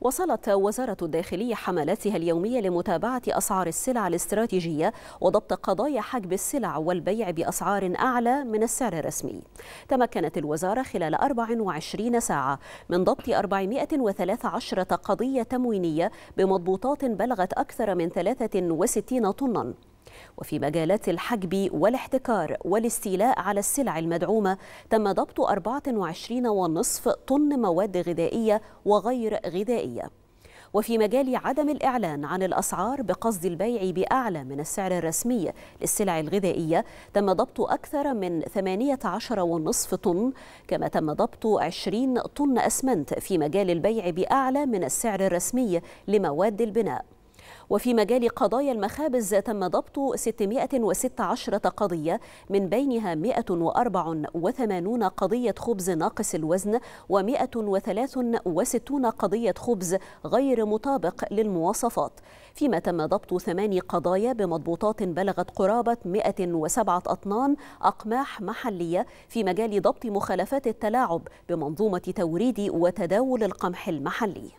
وصلت وزارة الداخلية حملاتها اليومية لمتابعة أسعار السلع الاستراتيجية وضبط قضايا حجب السلع والبيع بأسعار أعلى من السعر الرسمي تمكنت الوزارة خلال 24 ساعة من ضبط 413 قضية تموينية بمضبوطات بلغت أكثر من 63 طناً وفي مجالات الحجب والاحتكار والاستيلاء على السلع المدعومة تم ضبط 24.5 طن مواد غذائية وغير غذائية وفي مجال عدم الإعلان عن الأسعار بقصد البيع بأعلى من السعر الرسمي للسلع الغذائية تم ضبط أكثر من 18.5 طن كما تم ضبط 20 طن أسمنت في مجال البيع بأعلى من السعر الرسمي لمواد البناء وفي مجال قضايا المخابز تم ضبط 616 قضية من بينها 184 قضية خبز ناقص الوزن و163 قضية خبز غير مطابق للمواصفات فيما تم ضبط ثماني قضايا بمضبوطات بلغت قرابة 107 أطنان أقماح محلية في مجال ضبط مخالفات التلاعب بمنظومة توريد وتداول القمح المحلي